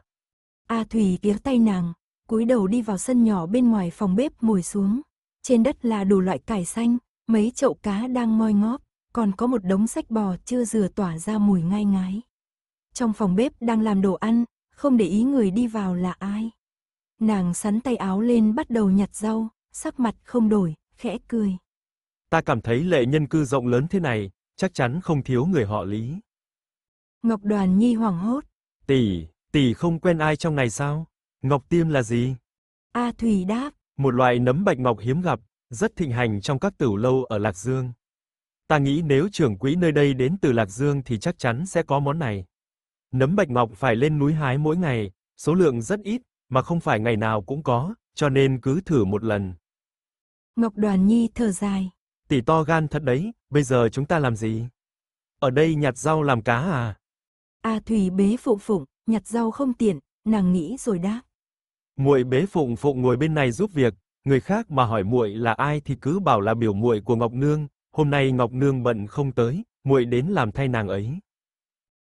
A à, Thủy kéo tay nàng, cúi đầu đi vào sân nhỏ bên ngoài phòng bếp ngồi xuống. Trên đất là đủ loại cải xanh, mấy chậu cá đang moi ngóp, còn có một đống sách bò chưa rửa tỏa ra mùi ngai ngái. Trong phòng bếp đang làm đồ ăn, không để ý người đi vào là ai. Nàng sắn tay áo lên bắt đầu nhặt rau, sắc mặt không đổi, khẽ cười. Ta cảm thấy lệ nhân cư rộng lớn thế này, chắc chắn không thiếu người họ Lý. Ngọc Đoàn Nhi hoảng hốt. Tỷ, tỷ không quen ai trong này sao? Ngọc Tiêm là gì? A Thủy đáp. Một loại nấm bạch ngọc hiếm gặp, rất thịnh hành trong các tửu lâu ở Lạc Dương. Ta nghĩ nếu trưởng quỹ nơi đây đến từ Lạc Dương thì chắc chắn sẽ có món này. Nấm bạch ngọc phải lên núi hái mỗi ngày, số lượng rất ít, mà không phải ngày nào cũng có, cho nên cứ thử một lần. Ngọc Đoàn Nhi thở dài. Tỷ to gan thật đấy, bây giờ chúng ta làm gì? Ở đây nhặt rau làm cá à? A Thủy bế phụng phụng, nhặt rau không tiện, nàng nghĩ rồi đáp. Muội bế phụng phụng ngồi bên này giúp việc, người khác mà hỏi muội là ai thì cứ bảo là biểu muội của Ngọc Nương, hôm nay Ngọc Nương bận không tới, muội đến làm thay nàng ấy.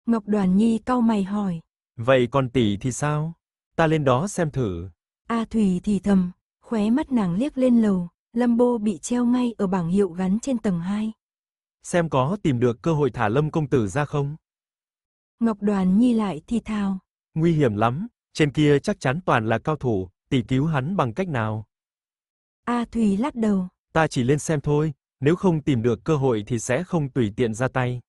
Ngọc Đoàn Nhi cau mày hỏi. Vậy còn tỷ thì sao? Ta lên đó xem thử. A à, Thùy thì thầm, khóe mắt nàng liếc lên lầu, Lâm Bô bị treo ngay ở bảng hiệu gắn trên tầng 2. Xem có tìm được cơ hội thả Lâm công tử ra không? Ngọc Đoàn Nhi lại thì thào. Nguy hiểm lắm, trên kia chắc chắn toàn là cao thủ, tỷ cứu hắn bằng cách nào? A à, Thùy lắc đầu. Ta chỉ lên xem thôi, nếu không tìm được cơ hội thì sẽ không tùy tiện ra tay.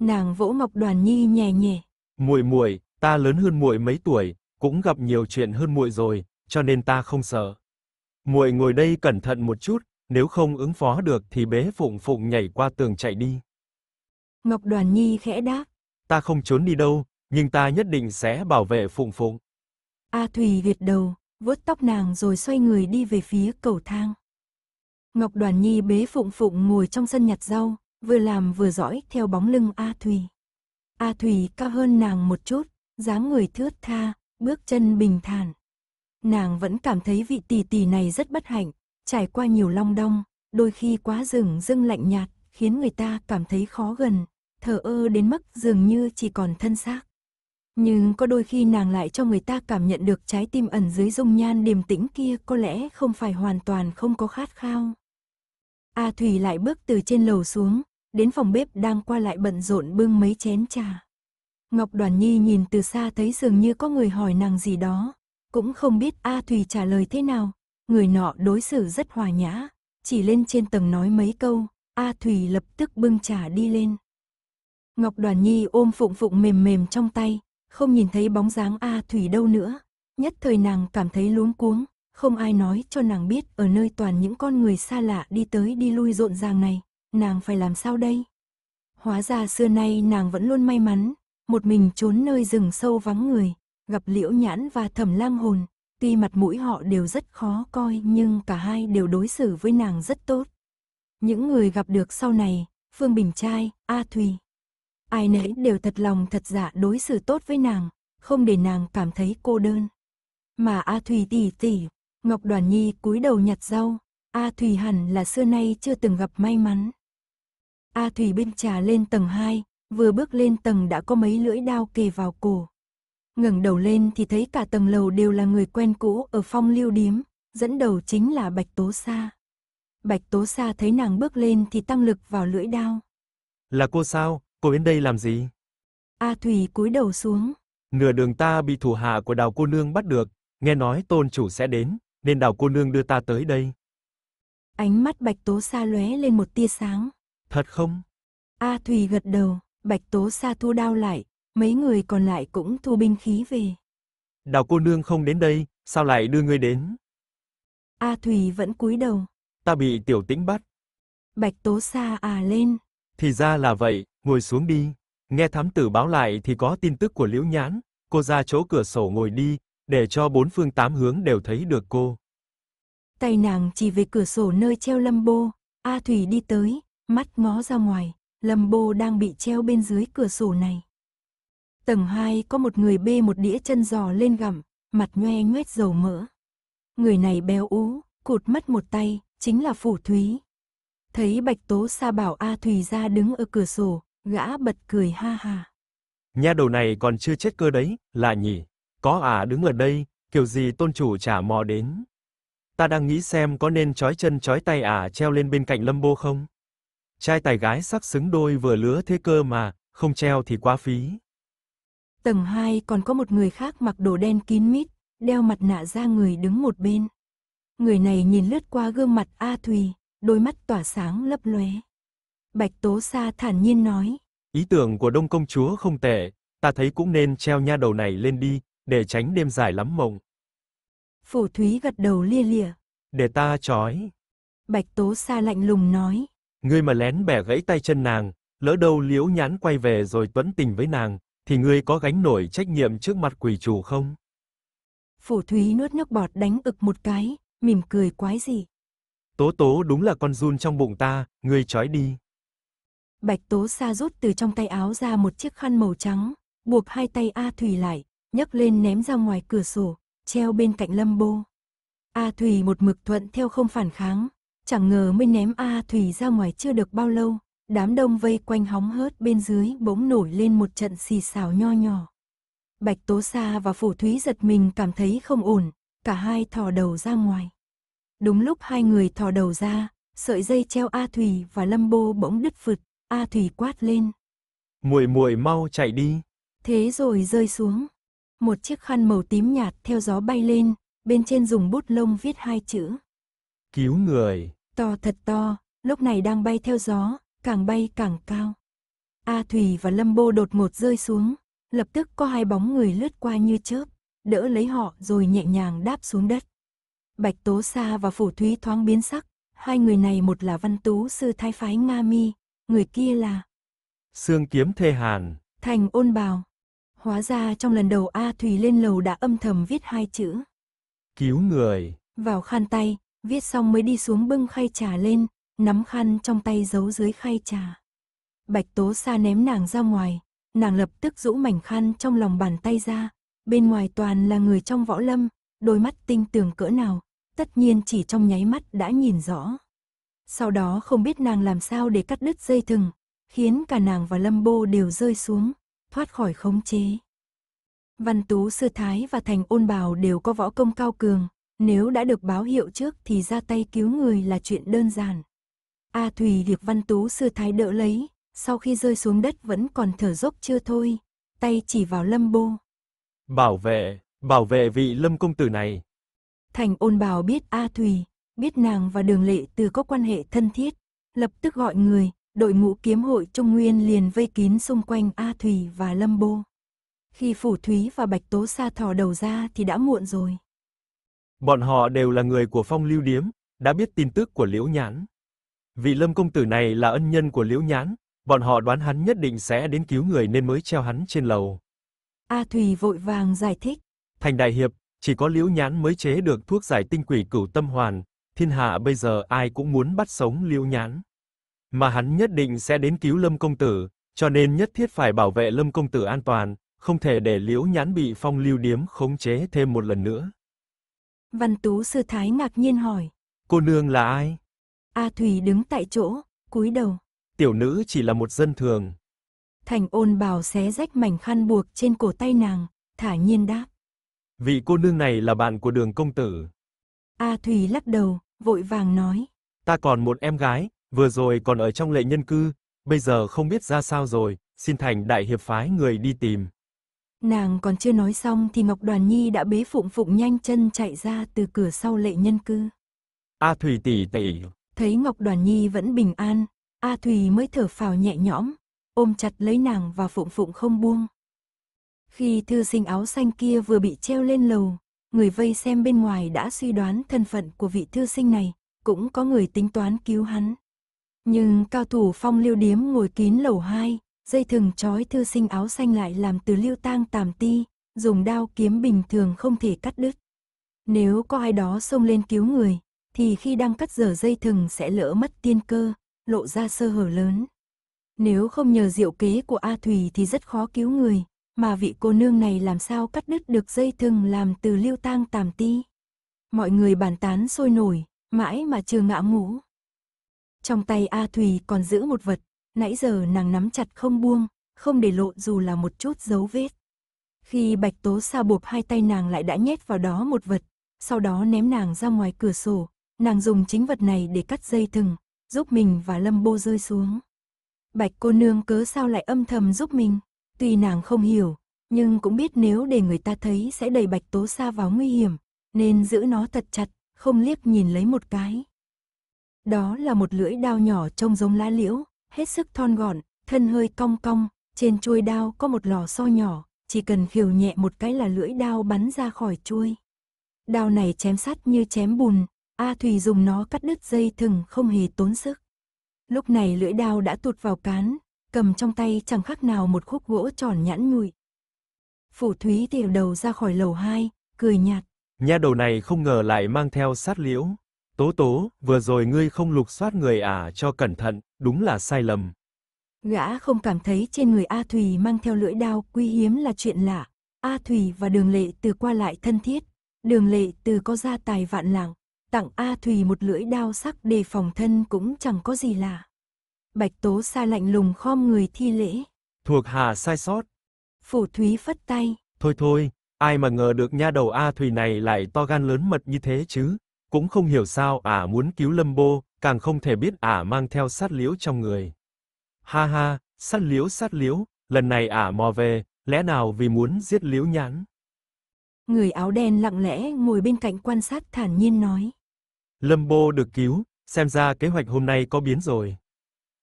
Nàng vỗ Ngọc Đoàn Nhi nhẹ nhẹ. Muội muội, ta lớn hơn muội mấy tuổi, cũng gặp nhiều chuyện hơn muội rồi, cho nên ta không sợ. Muội ngồi đây cẩn thận một chút, nếu không ứng phó được thì bế Phụng Phụng nhảy qua tường chạy đi. Ngọc Đoàn Nhi khẽ đáp. Ta không trốn đi đâu, nhưng ta nhất định sẽ bảo vệ Phụng Phụng. A à, Thùy gật đầu, vuốt tóc nàng rồi xoay người đi về phía cầu thang. Ngọc Đoàn Nhi bế Phụng Phụng ngồi trong sân nhặt rau, vừa làm vừa dõi theo bóng lưng A Thùy. A Thùy cao hơn nàng một chút, dáng người thướt tha, bước chân bình thản. Nàng vẫn cảm thấy vị tỷ tỷ này rất bất hạnh, trải qua nhiều long đong, đôi khi quá rừng dưng lạnh nhạt, khiến người ta cảm thấy khó gần, thở ơ đến mức dường như chỉ còn thân xác. Nhưng có đôi khi nàng lại cho người ta cảm nhận được trái tim ẩn dưới dung nhan điềm tĩnh kia có lẽ không phải hoàn toàn không có khát khao. A Thủy lại bước từ trên lầu xuống, đến phòng bếp đang qua lại bận rộn bưng mấy chén trà. Ngọc Đoàn Nhi nhìn từ xa thấy dường như có người hỏi nàng gì đó, cũng không biết A Thùy trả lời thế nào, người nọ đối xử rất hòa nhã, chỉ lên trên tầng nói mấy câu, A Thùy lập tức bưng trà đi lên. Ngọc Đoàn Nhi ôm phụng phụng mềm mềm trong tay, không nhìn thấy bóng dáng A Thùy đâu nữa. Nhất thời nàng cảm thấy luống cuống, không ai nói cho nàng biết ở nơi toàn những con người xa lạ đi tới đi lui rộn ràng này, nàng phải làm sao đây? Hóa ra xưa nay nàng vẫn luôn may mắn, một mình trốn nơi rừng sâu vắng người, gặp liễu nhãn và thẩm lang hồn, tuy mặt mũi họ đều rất khó coi nhưng cả hai đều đối xử với nàng rất tốt. Những người gặp được sau này, Phương Bình Trai, A Thùy, ai nấy đều thật lòng thật dạ đối xử tốt với nàng, không để nàng cảm thấy cô đơn. Mà A Thùy tỉ tỉ, Ngọc Đoàn Nhi cúi đầu nhặt rau, A Thùy hẳn là xưa nay chưa từng gặp may mắn. A Thủy bưng trà lên tầng 2, vừa bước lên tầng đã có mấy lưỡi đao kề vào cổ. Ngẩng đầu lên thì thấy cả tầng lầu đều là người quen cũ ở phong lưu điếm, dẫn đầu chính là Bạch Tố Sa. Bạch Tố Sa thấy nàng bước lên thì tăng lực vào lưỡi đao. Là cô sao, cô đến đây làm gì? A Thủy cúi đầu xuống. Nửa đường ta bị thủ hạ của đào cô nương bắt được, nghe nói tôn chủ sẽ đến, nên đào cô nương đưa ta tới đây. Ánh mắt Bạch Tố Sa lóe lên một tia sáng. Thật không? A Thùy gật đầu, Bạch Tố Sa thu đao lại, mấy người còn lại cũng thu binh khí về. Đào cô nương không đến đây, sao lại đưa ngươi đến? A Thùy vẫn cúi đầu. Ta bị tiểu tĩnh bắt. Bạch Tố Sa à lên. Thì ra là vậy, ngồi xuống đi. Nghe thám tử báo lại thì có tin tức của Liễu Nhãn, cô ra chỗ cửa sổ ngồi đi, để cho bốn phương tám hướng đều thấy được cô. Tay nàng chỉ về cửa sổ nơi treo lâm bô, A Thủy đi tới, mắt ngó ra ngoài, Lâm Bô đang bị treo bên dưới cửa sổ này. Tầng 2 có một người bê một đĩa chân giò lên gặm, mặt nhoe nhoét dầu mỡ. Người này béo ú, cụt mất một tay, chính là Phủ Thúy. Thấy Bạch Tố Sa bảo A Thùy ra đứng ở cửa sổ, gã bật cười ha ha. Nha đầu này còn chưa chết cơ đấy, là nhỉ? Có à đứng ở đây, kiểu gì tôn chủ chả mò đến. Ta đang nghĩ xem có nên trói chân trói tay à treo lên bên cạnh Lâm Bô không? Trai tài gái sắc xứng đôi vừa lứa thế cơ mà, không treo thì quá phí. Tầng 2 còn có một người khác mặc đồ đen kín mít, đeo mặt nạ ra người đứng một bên. Người này nhìn lướt qua gương mặt A Thùy, đôi mắt tỏa sáng lấp lóe. Bạch Tố Sa thản nhiên nói. Ý tưởng của Đông Công Chúa không tệ, ta thấy cũng nên treo nha đầu này lên đi, để tránh đêm dài lắm mộng. Phổ Thúy gật đầu lia lịa. Để ta trói. Bạch Tố Sa lạnh lùng nói. Ngươi mà lén bẻ gãy tay chân nàng, lỡ đâu Liễu Nhãn quay về rồi tuấn tình với nàng, thì ngươi có gánh nổi trách nhiệm trước mặt quỷ chủ không? phủ Thúy nuốt nước bọt đánh ực một cái, mỉm cười quái gì. Tố tố đúng là con run trong bụng ta, ngươi trói đi. Bạch tố xa rút từ trong tay áo ra một chiếc khăn màu trắng, buộc hai tay A Thùy lại, nhấc lên ném ra ngoài cửa sổ, treo bên cạnh lâm bô. A Thùy một mực thuận theo không phản kháng, Chẳng ngờ mới ném A Thủy ra ngoài chưa được bao lâu, đám đông vây quanh hóng hớt bên dưới bỗng nổi lên một trận xì xào nho nhỏ. Bạch Tố Sa và Phủ Thúy giật mình cảm thấy không ổn, cả hai thò đầu ra ngoài. Đúng lúc hai người thò đầu ra, sợi dây treo A Thủy và Lâm Bô bỗng đứt phượt, A Thủy quát lên. Muội muội mau chạy đi. Thế rồi rơi xuống. Một chiếc khăn màu tím nhạt theo gió bay lên, bên trên dùng bút lông viết hai chữ. Cứu người. To thật to, lúc này đang bay theo gió, càng bay càng cao. A Thủy và Lâm Bô đột ngột rơi xuống, lập tức có hai bóng người lướt qua như chớp, đỡ lấy họ rồi nhẹ nhàng đáp xuống đất. Bạch Tố Sa và Phủ Thúy thoáng biến sắc, hai người này một là văn tú sư thái phái Nga Mi, người kia là Sương Kiếm Thê Hàn, Thành Ôn Bào. Hóa ra trong lần đầu A Thủy lên lầu đã âm thầm viết hai chữ. Cứu người. Vào khăn tay, Viết xong mới đi xuống bưng khay trà lên, nắm khăn trong tay giấu dưới khay trà. Bạch Tố Sa ném nàng ra ngoài, nàng lập tức rũ mảnh khăn trong lòng bàn tay ra, bên ngoài toàn là người trong võ lâm, đôi mắt tinh tường cỡ nào, tất nhiên chỉ trong nháy mắt đã nhìn rõ. Sau đó không biết nàng làm sao để cắt đứt dây thừng, khiến cả nàng và Lâm Bô đều rơi xuống, thoát khỏi khống chế. Văn Tú Sư Thái và Thành Ôn Bào đều có võ công cao cường, nếu đã được báo hiệu trước thì ra tay cứu người là chuyện đơn giản. A Thùy việc Văn Tú sư thái đỡ lấy, sau khi rơi xuống đất vẫn còn thở dốc chưa thôi, tay chỉ vào lâm bô. Bảo vệ, bảo vệ vị lâm công tử này. Thành ôn bào biết A Thùy, biết nàng và đường lệ từ có quan hệ thân thiết, lập tức gọi người, đội ngũ kiếm hội Trung Nguyên liền vây kín xung quanh A Thùy và lâm bô. Khi phủ thúy và bạch tố sa thò đầu ra thì đã muộn rồi. Bọn họ đều là người của phong lưu điếm, đã biết tin tức của Liễu Nhãn. Vị Lâm công tử này là ân nhân của Liễu Nhãn, bọn họ đoán hắn nhất định sẽ đến cứu người nên mới treo hắn trên lầu. A à, Thùy vội vàng giải thích. Thành đại hiệp, chỉ có Liễu Nhãn mới chế được thuốc giải tinh quỷ cửu tâm hoàn, thiên hạ bây giờ ai cũng muốn bắt sống Liễu Nhãn. Mà hắn nhất định sẽ đến cứu Lâm công tử, cho nên nhất thiết phải bảo vệ Lâm công tử an toàn, không thể để Liễu Nhãn bị Phong Lưu Điếm khống chế thêm một lần nữa. Văn Tú Sư Thái ngạc nhiên hỏi. Cô nương là ai? A à, Thùy đứng tại chỗ, cúi đầu. Tiểu nữ chỉ là một dân thường. Thành ôn bào xé rách mảnh khăn buộc trên cổ tay nàng, thả nhiên đáp. Vị cô nương này là bạn của đường công tử. A à, Thùy lắc đầu, vội vàng nói. Ta còn một em gái, vừa rồi còn ở trong lệ nhân cư, bây giờ không biết ra sao rồi, xin thành đại hiệp phái người đi tìm. Nàng còn chưa nói xong thì Ngọc Đoàn Nhi đã bế Phụng Phụng nhanh chân chạy ra từ cửa sau lệ nhân cư. A à Thùy tỷ tỷ. Thấy Ngọc Đoàn Nhi vẫn bình an, A à Thùy mới thở phào nhẹ nhõm, ôm chặt lấy nàng và Phụng Phụng không buông. Khi thư sinh áo xanh kia vừa bị treo lên lầu, người vây xem bên ngoài đã suy đoán thân phận của vị thư sinh này, cũng có người tính toán cứu hắn. Nhưng cao thủ phong liêu điếm ngồi kín lầu hai dây thừng trói thư sinh áo xanh lại làm từ lưu tang tàm ti, dùng đao kiếm bình thường không thể cắt đứt. Nếu có ai đó xông lên cứu người, thì khi đang cắt dở dây thừng sẽ lỡ mất tiên cơ, lộ ra sơ hở lớn. Nếu không nhờ diệu kế của A Thủy thì rất khó cứu người, mà vị cô nương này làm sao cắt đứt được dây thừng làm từ lưu tang tàm ti. Mọi người bàn tán sôi nổi, mãi mà chưa ngã ngủ. Trong tay A Thủy còn giữ một vật, nãy giờ nàng nắm chặt không buông, không để lộ dù là một chút dấu vết. Khi bạch tố sa buộc hai tay nàng lại đã nhét vào đó một vật, sau đó ném nàng ra ngoài cửa sổ, nàng dùng chính vật này để cắt dây thừng, giúp mình và lâm bô rơi xuống. Bạch cô nương cớ sao lại âm thầm giúp mình, tuy nàng không hiểu, nhưng cũng biết nếu để người ta thấy sẽ đẩy bạch tố sa vào nguy hiểm, nên giữ nó thật chặt, không liếc nhìn lấy một cái. Đó là một lưỡi đao nhỏ trông giống lá liễu, hết sức thon gọn, thân hơi cong cong, trên chuôi đao có một lò xo nhỏ, chỉ cần khiều nhẹ một cái là lưỡi đao bắn ra khỏi chuôi. Đao này chém sắt như chém bùn, A thủy dùng nó cắt đứt dây thừng không hề tốn sức. Lúc này lưỡi đao đã tụt vào cán, cầm trong tay chẳng khác nào một khúc gỗ tròn nhãn nhụi. Phủ Thúy tiểu đầu ra khỏi lầu hai cười nhạt. Nha đầu này không ngờ lại mang theo sát liễu. Tố tố, vừa rồi ngươi không lục soát người à cho cẩn thận, đúng là sai lầm. Gã không cảm thấy trên người A Thùy mang theo lưỡi đao quý hiếm là chuyện lạ. A Thùy và Đường Lệ Từ qua lại thân thiết. Đường Lệ Từ có gia tài vạn lạng, tặng A Thùy một lưỡi đao sắc để phòng thân cũng chẳng có gì lạ. Bạch Tố Sa lạnh lùng khom người thi lễ. Thuộc hạ sai sót. Phủ Thúy phất tay. Thôi thôi, ai mà ngờ được nha đầu A Thùy này lại to gan lớn mật như thế chứ. Cũng không hiểu sao à muốn cứu Lâm Bô, càng không thể biết ả mang theo sát liễu trong người. Ha ha, sát liễu sát liễu, lần này ả mò về, lẽ nào vì muốn giết liễu nhãn? Người áo đen lặng lẽ ngồi bên cạnh quan sát thản nhiên nói. Lâm Bô được cứu, xem ra kế hoạch hôm nay có biến rồi.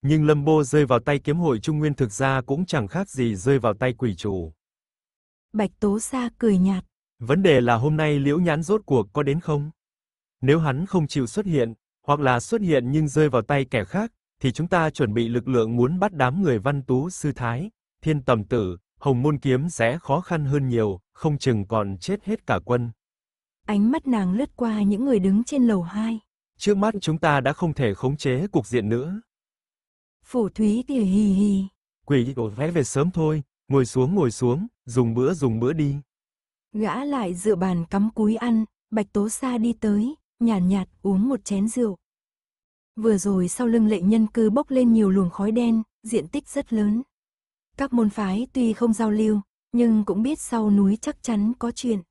Nhưng Lâm Bô rơi vào tay kiếm hội Trung Nguyên thực ra cũng chẳng khác gì rơi vào tay quỷ chủ. Bạch Tố Sa cười nhạt. Vấn đề là hôm nay Liễu Nhãn rốt cuộc có đến không? Nếu hắn không chịu xuất hiện, hoặc là xuất hiện nhưng rơi vào tay kẻ khác, thì chúng ta chuẩn bị lực lượng muốn bắt đám người văn tú sư thái, thiên tầm tử, hồng môn kiếm sẽ khó khăn hơn nhiều, không chừng còn chết hết cả quân. Ánh mắt nàng lướt qua những người đứng trên lầu 2. Trước mắt chúng ta đã không thể khống chế cục diện nữa. Phủ Thúy thì hì hì. Quỷ đổ vẽ về sớm thôi, ngồi xuống ngồi xuống, dùng bữa dùng bữa đi. Gã lại dựa bàn cắm cúi ăn, Bạch Tố xa đi tới, nhàn nhạt, nhạt uống một chén rượu. Vừa rồi sau lưng lệ nhân cư bốc lên nhiều luồng khói đen, diện tích rất lớn. Các môn phái tuy không giao lưu, nhưng cũng biết sau núi chắc chắn có chuyện.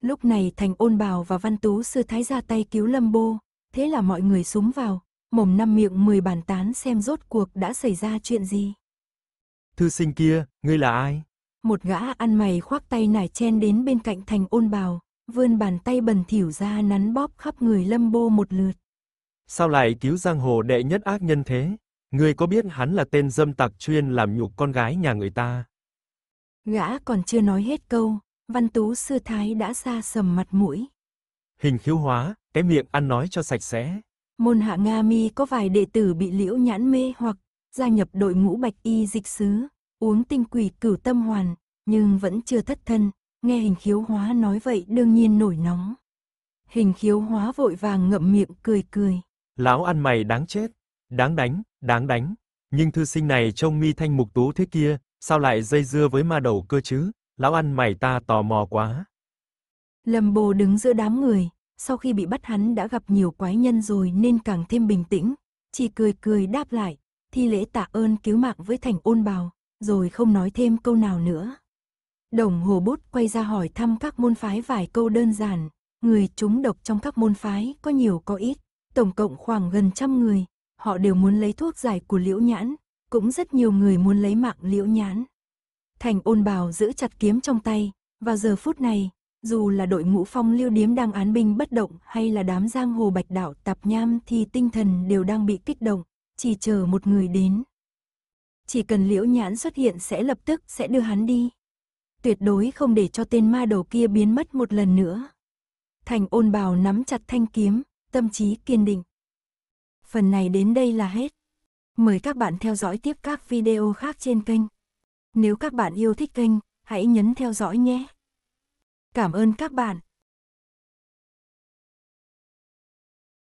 Lúc này thành ôn bào và văn tú sư thái ra tay cứu lâm bô, thế là mọi người súng vào, mồm năm miệng mười bàn tán xem rốt cuộc đã xảy ra chuyện gì. Thư sinh kia, ngươi là ai? Một gã ăn mày khoác tay nải chen đến bên cạnh thành ôn bào, vươn bàn tay bẩn thỉu ra nắn bóp khắp người Lâm Bô một lượt. Sao lại cứu giang hồ đệ nhất ác nhân thế? người có biết hắn là tên dâm tặc chuyên làm nhục con gái nhà người ta? Gã còn chưa nói hết câu, văn tú sư thái đã xa sầm mặt mũi. Hình khiếu hóa, cái miệng ăn nói cho sạch sẽ. Môn hạ Nga mi có vài đệ tử bị liễu nhãn mê hoặc gia nhập đội ngũ bạch y dịch sứ, uống tinh quỷ cửu tâm hoàn, nhưng vẫn chưa thất thân, nghe hình khiếu hóa nói vậy đương nhiên nổi nóng. Hình khiếu hóa vội vàng ngậm miệng cười cười. lão ăn mày đáng chết, đáng đánh, đáng đánh. Nhưng thư sinh này trông mi thanh mục tú thế kia, sao lại dây dưa với ma đầu cơ chứ, lão ăn mày ta tò mò quá. Lâm bồ đứng giữa đám người, sau khi bị bắt hắn đã gặp nhiều quái nhân rồi nên càng thêm bình tĩnh, chỉ cười cười đáp lại, thi lễ tạ ơn cứu mạng với thành ôn bào, rồi không nói thêm câu nào nữa. Đồng hồ bút quay ra hỏi thăm các môn phái vài câu đơn giản, người chúng độc trong các môn phái có nhiều có ít, tổng cộng khoảng gần trăm người, họ đều muốn lấy thuốc giải của liễu nhãn, cũng rất nhiều người muốn lấy mạng liễu nhãn. Thành ôn bào giữ chặt kiếm trong tay, vào giờ phút này, dù là đội ngũ phong lưu điếm đang án binh bất động hay là đám giang hồ bạch đạo tạp nham thì tinh thần đều đang bị kích động, chỉ chờ một người đến. Chỉ cần liễu nhãn xuất hiện sẽ lập tức sẽ đưa hắn đi tuyệt đối không để cho tên ma đầu kia biến mất một lần nữa. Thành ôn bào nắm chặt thanh kiếm, tâm trí kiên định. Phần này đến đây là hết. Mời các bạn theo dõi tiếp các video khác trên kênh. Nếu các bạn yêu thích kênh, hãy nhấn theo dõi nhé. Cảm ơn các bạn.